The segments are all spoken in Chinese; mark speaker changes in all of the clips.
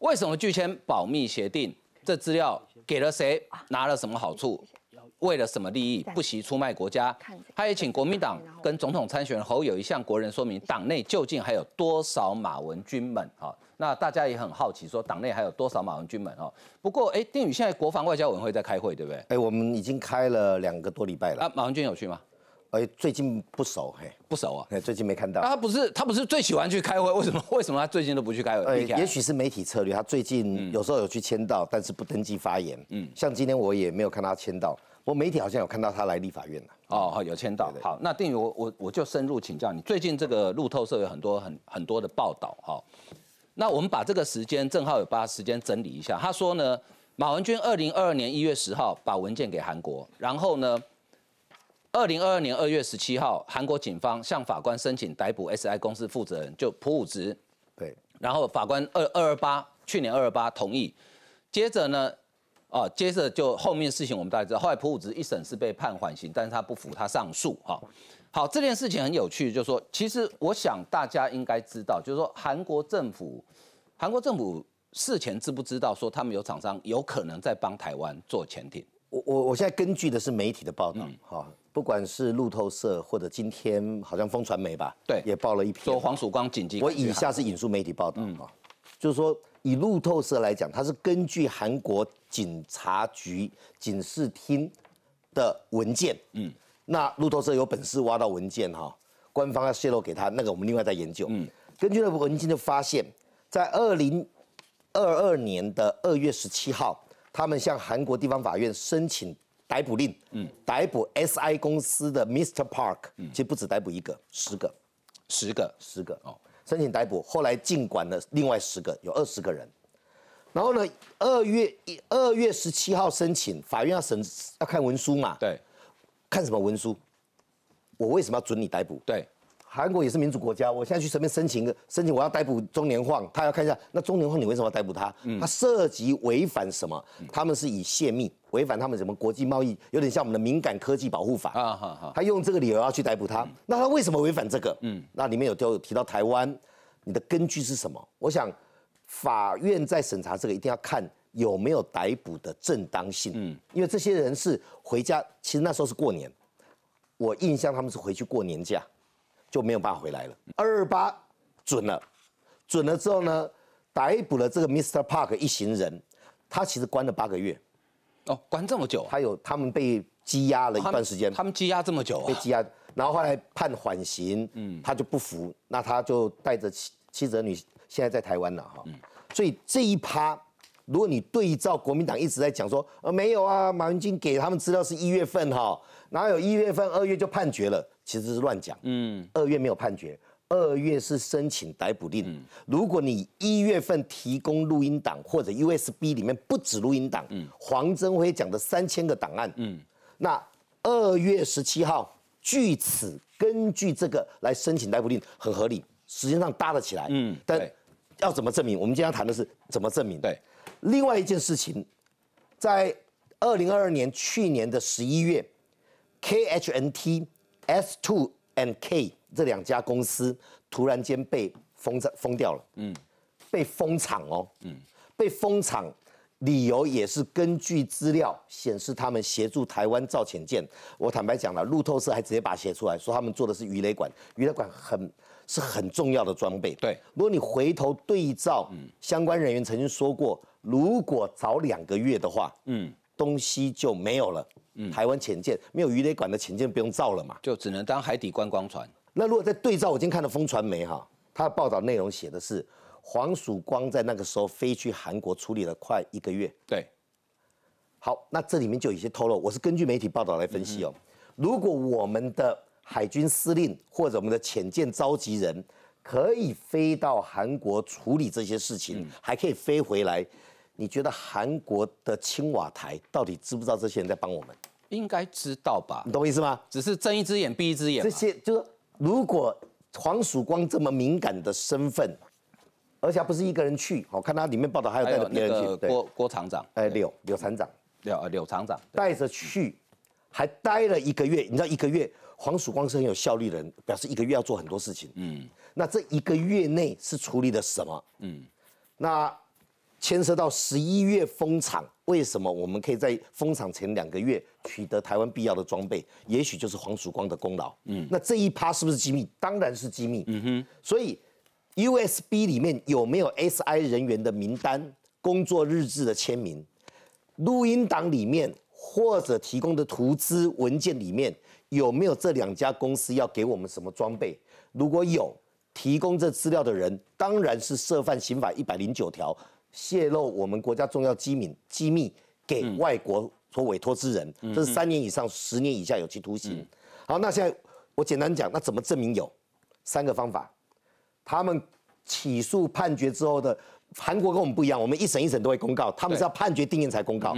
Speaker 1: 为什么拒签保密协定？这资料给了谁？拿了什么好处？为了什么利益不惜出卖国家？他也请国民党跟总统参选侯友谊向国人说明，党内究竟还有多少马文军们？哈，那大家也很好奇，说党内还有多少马文军们？哈，不过，哎，丁宇现在国防外交委员会在开会，对不对？哎，我
Speaker 2: 们已经开了两个多礼拜了。啊，马文军有去吗？哎，最近不熟，嘿，不熟啊，哎，最近没看
Speaker 1: 到。他不是，他不是最喜欢去开会，为什么？为什么他最近都不去开会？也许
Speaker 2: 是媒体策略。他最近有时候有去签到，但是不登记发言。嗯，像今天我也没有看他签
Speaker 1: 到。我媒体好像有看到他来立法院了。哦，好，有签到。好，那定宇，我我我就深入请教你，最近这个路透社有很多很很多的报道哈。那我们把这个时间正好有把时间整理一下。他说呢，马文君二零二二年一月十号把文件给韩国，然后呢？二零二二年二月十七号，韩国警方向法官申请逮捕 S I 公司负责人就朴武植。对，然后法官二二二八，去年二二八同意。接着呢，哦，接着就后面事情我们大家知道，后来朴武植一审是被判缓刑，但是他不服，他上诉哈。好，这件事情很有趣，就是说其实我想大家应该知道，就是说韩国政府，韩国政府事前知不知道说他们有厂商有可能在帮台湾做潜艇？我我
Speaker 2: 我现在根据的是媒体的报道，好。不管是路透社或者今天好像风传媒吧，对，也报了一篇说黄曙光紧急。我以下是引述媒体报道啊，就是说以路透社来讲，它是根据韩国警察局警视厅的文件，嗯，那路透社有本事挖到文件哈，官方要泄露给他，那个我们另外再研究。嗯，根据那文件就发现，在二零二二年的二月十七号，他们向韩国地方法院申请。逮捕令，嗯，逮捕 S I 公司的 Mr Park，其实不止逮捕一个，十个，十个，十个哦，申请逮捕，后来尽管了另外十个，有二十个人，然后呢，二月一二月十七号申请，法院要审，要看文书嘛，对，看什么文书？我为什么要准你逮捕？对，韩国也是民主国家，我现在去随便申请，个申请我要逮捕中年晃，他要看一下那中年晃你为什么要逮捕他？他涉及违反什么？他们是以泄密。违反他们什么国际贸易，有点像我们的敏感科技保护法。啊，他用这个理由要去逮捕他，那他为什么违反这个？嗯，那里面有就有提到台湾，你的根据是什么？我想法院在审查这个，一定要看有没有逮捕的正当性。嗯，因为这些人是回家，其实那时候是过年，我印象他们是回去过年假，就没有办法回来了。二二八准了，准了之后呢，逮捕了这个 Mr Park 一行人，他其实关了八个月。哦，关这么久，他有他们被羁押了一段时间，他们羁押这么久，被羁押，然后后来判缓刑，嗯，他就不服，那他就带着妻子的女，现在在台湾了哈，嗯，所以这一趴，如果你对照国民党一直在讲说，呃，没有啊，马云金给他们资料是一月份哈，哪有一月份、二月就判决了，其实是乱讲，
Speaker 1: 嗯，二
Speaker 2: 月没有判决。二月是申请逮捕令。如果你一月份提供录音档或者 USB 里面不止录音档，黄增辉讲的三千个档案，嗯，那二月十七号据此根据这个来申请逮捕令很合理，时间上搭得起来。嗯，但要怎么证明？我们今天谈的是怎么证明。对。另外一件事情，在二零二二年去年的十一月，K H N T S two。and K 这两家公司突然间被封在封掉了，嗯，被封厂哦，嗯，被封厂，理由也是根据资料显示，他们协助台湾造潜舰。我坦白讲了，路透社还直接把它写出来说，他们做的是鱼雷管，鱼雷管很是很重要的装备。对，如果你回头对照相关人员曾经说过，如果早两个月的话，嗯。东西就没有了。
Speaker 1: 嗯，台湾潜舰没有鱼雷管的潜舰不用造了嘛，就只能当海底观光船。
Speaker 2: 那如果在对照我今天看的《风传媒》哈，它的报道内容写的是黄曙光在那个时候飞去韩国处理了快一个月。对，好，那这里面就有一些透露，我是根据媒体报道来分析哦。如果我们的海军司令或者我们的潜舰召集人可以飞到韩国处理这些事情，还可以飞回来。你觉得韩国的青瓦台到底知不知道这些人在帮我们？
Speaker 1: 应该知道吧？你懂我意思吗？只是睁一只眼闭一只眼。这些就是，如果
Speaker 2: 黄曙光这么敏感的身份，而且不是一个人去，我看他里面报道还有带别人去。郭
Speaker 1: 郭厂长。哎，柳柳厂长。柳柳厂长
Speaker 2: 带着去，还待了一个月。你知道一个月，黄曙光是很有效率的人，表示一个月要做很多事情。嗯。那这一个月内是处理的什么？嗯。那。牵涉到十一月封厂，为什么我们可以在封厂前两个月取得台湾必要的装备？也许就是黄曙光的功劳。嗯，那这一趴是不是机密？当然是机密。嗯哼。所以 USB 里面有没有 SI 人员的名单、工作日志的签名、录音档里面或者提供的图资文件里面有没有这两家公司要给我们什么装备？如果有，提供这资料的人当然是涉犯刑法一百零九条。泄露我们国家重要机密机密给外国所委托之人，这是三年以上、十年以下有期徒刑。好，那现在我简单讲，那怎么证明有三个方法？他们起诉判决之后的韩国跟我们不一样，我们一审一审都会公告，他们是要判决定谳才公告。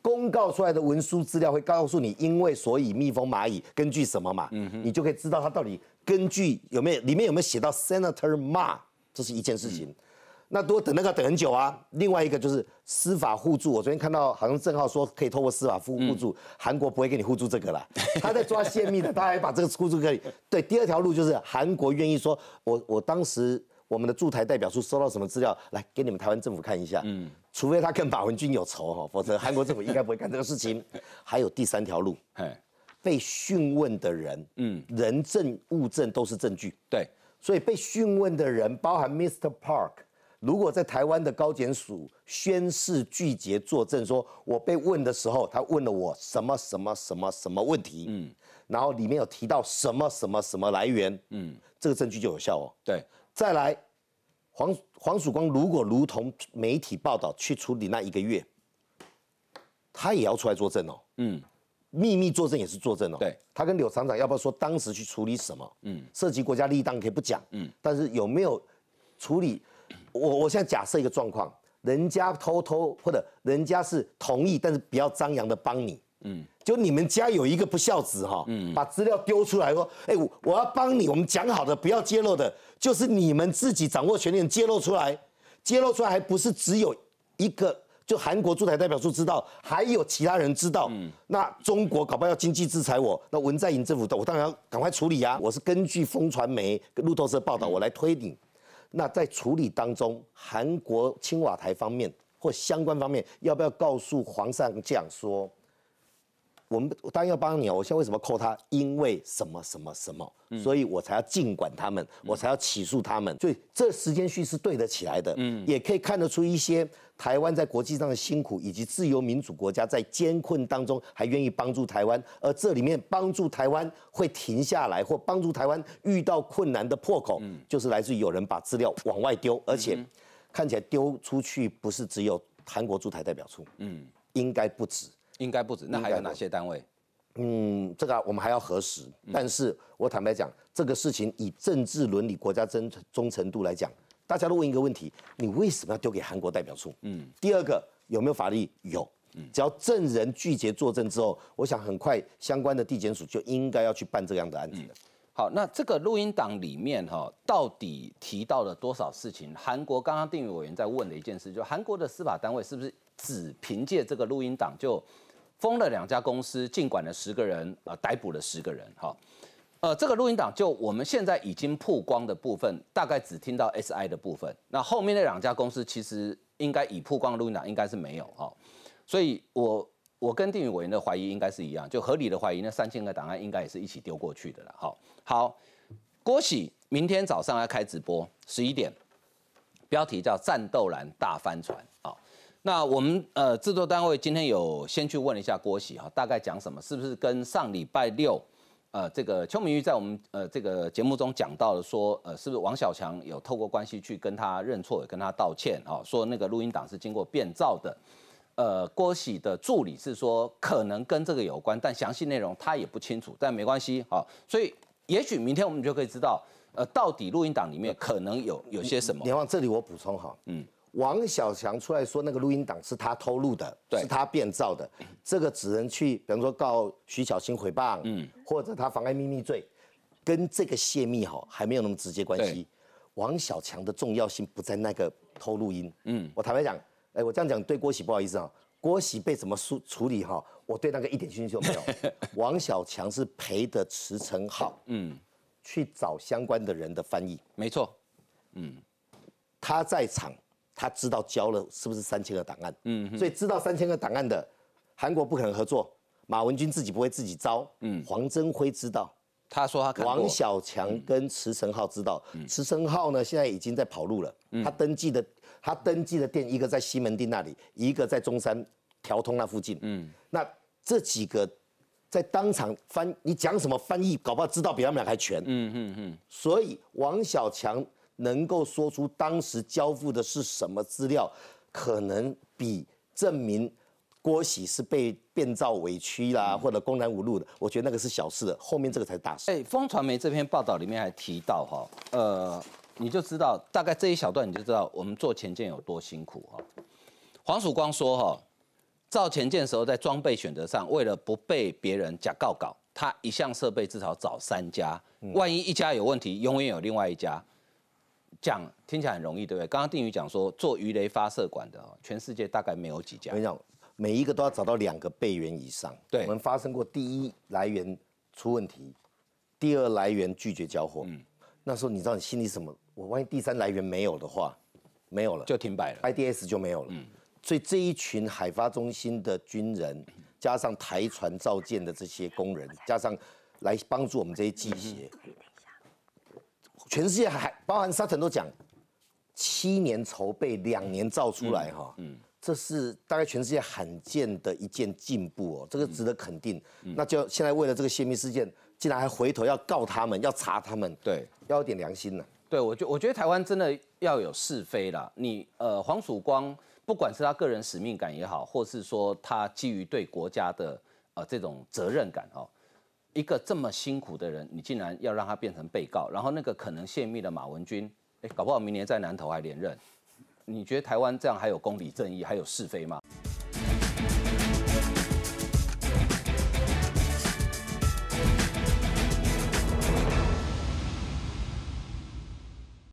Speaker 2: 公告出来的文书资料会告诉你，因为所以密封蚂蚁根据什么嘛？你就可以知道它到底根据有没有里面有没有写到 Senator Ma，这是一件事情。那多等那个等很久啊！另外一个就是司法互助。我昨天看到好像郑浩说可以透过司法互互助，韩国不会给你互助这个啦。他在抓泄密的，他还把这个故事给对。第二条路就是韩国愿意说，我我当时我们的驻台代表处收到什么资料，来给你们台湾政府看一下。嗯，除非他跟马文君有仇哈，否则韩国政府应该不会干这个事情。还有第三条路，被讯问的人，嗯，人证物证都是证据。对，所以被讯问的人包含 Mr. Park。如果在台湾的高检署宣誓拒绝作证，说我被问的时候，他问了我什么什么什么什么问题，嗯，然后里面有提到什么什么什么来源，嗯，这个证据就有效哦。对，再来黄黄曙光如果如同媒体报道去处理那一个月，他也要出来作证哦，嗯，秘密作证也是作证哦。对，他跟柳厂长要不要说当时去处理什么？嗯，涉及国家利益当然可以不讲，嗯，但是有没有处理？我我现在假设一个状况，人家偷偷或者人家是同意，但是不要张扬的帮你，嗯，就你们家有一个不孝子哈，嗯，把资料丢出来说，哎，我我要帮你，我们讲好的不要揭露的，就是你们自己掌握权力揭露出来，揭露出来还不是只有一个，就韩国驻台代表处知道，还有其他人知道，嗯、那中国搞不好要经济制裁我，那文在寅政府的，我当然要赶快处理啊，我是根据风传媒、路透社报道，我来推定。那在处理当中，韩国青瓦台方面或相关方面，要不要告诉皇上这样说？我们当然要帮你啊。我现在为什么扣他？因为什么什么什么，所以我才要尽管他们，我才要起诉他们。所以这时间序是对得起来的，嗯，也可以看得出一些台湾在国际上的辛苦，以及自由民主国家在艰困当中还愿意帮助台湾。而这里面帮助台湾会停下来，或帮助台湾遇到困难的破口，就是来自于有人把资料往外丢，而且看起来丢出去不是只有韩国驻台代表处，嗯，应该不止。应该不止，那还有哪些单位？嗯，这个我们还要核实。但是我坦白讲，这个事情以政治伦理、国家真忠诚度来讲，大家都问一个问题：你为什么要丢给韩国代表处？嗯。第二个有没有法律？有。只要证人拒绝作证之后，我想很快相关的地检署就应该要去办这样的案子
Speaker 1: 好，那这个录音档里面哈，到底提到了多少事情？韩国刚刚定宇委员在问的一件事，就韩国的司法单位是不是？只凭借这个录音档就封了两家公司，尽管了十个人，呃，逮捕了十个人，哈，呃，这个录音档就我们现在已经曝光的部分，大概只听到 S I 的部分，那后面那两家公司其实应该已曝光录音档，应该是没有，哈，所以我我跟定宇委员的怀疑应该是一样，就合理的怀疑，那三千个档案应该也是一起丢过去的了，好，好，郭喜明天早上要开直播，十一点，标题叫战斗蓝大帆船。那我们呃制作单位今天有先去问一下郭喜哈，大概讲什么？是不是跟上礼拜六，呃这个邱明玉在我们呃这个节目中讲到了说，呃是不是王小强有透过关系去跟他认错，跟他道歉啊？说那个录音档是经过变造的，呃郭喜的助理是说可能跟这个有关，但详细内容他也不清楚，但没关系啊，所以也许明天我们就可以知道，呃到底录音档里面可能有有些什么。你往这里我补充好，嗯。王小
Speaker 2: 强出来说那个录音档是他偷录的，是他变造的，这个只能去，比方说告徐小青诽谤，嗯，或者他妨碍秘密罪，跟这个泄密哈还没有那么直接关系。王小强的重要性不在那个偷录音，嗯，我坦白讲，哎，我这样讲对郭喜不好意思啊，郭喜被怎么处处理哈，我对那个一点讯趣都没有。王小强是陪的池成浩，嗯，去找相关的人的翻译，没错，嗯，他在场。他知道交了是不是三千个档案？嗯，所以知道三千个档案的韩国不可能合作，马文君自己不会自己招，嗯，黄贞辉知道，他说他看过，王小强跟池成浩知道，池成浩呢现在已经在跑路了，他登记的他登记的店一个在西门町那里，一个在中山调通那附近，嗯，那这几个在当场翻，你讲什么翻译，搞不好知道比他们俩还全，
Speaker 1: 嗯嗯嗯，
Speaker 2: 所以王小强。能够说出当时交付的是什么资料，可能比证明郭喜是被变造委屈啦，或
Speaker 1: 者公然侮辱的，我觉得那个是小事，后面这个才是大事。哎，风传媒这篇报道里面还提到哈，呃，你就知道大概这一小段你就知道我们做前舰有多辛苦哈。黄曙光说哈，造建的时候在装备选择上，为了不被别人假告搞，他一项设备至少找三家，万一一家有问题，永远有另外一家。讲听起来很容易，对不对？刚刚定宇讲说，做鱼雷发射管的，全世界大概没有几家。我跟你讲，每一个都要找到两个备源以上。对，我们发
Speaker 2: 生过第一来源出问题，第二来源拒绝交货。嗯，那时候你知道你心里什么？我万一第三来源没有的话，没有了，就停摆了。I D S 就没有了。嗯，所以这一群海发中心的军人，加上台船造舰的这些工人，加上来帮助我们这些记者。全世界还包含沙尘都讲，七年筹备两年造出来哈，嗯，这是大概全世界罕见的一件进步哦，这个值得肯定。那就现在为了这个泄密事件，竟然还回头要告他们，要查他们，对，要有
Speaker 1: 点良心了。对，我觉我觉得台湾真的要有是非啦。你呃，黄曙光，不管是他个人使命感也好，或是说他基于对国家的呃这种责任感哦。一个这么辛苦的人，你竟然要让他变成被告，然后那个可能泄密的马文君，哎，搞不好明年在南投还连任，你觉得台湾这样还有公理正义，还有是非吗？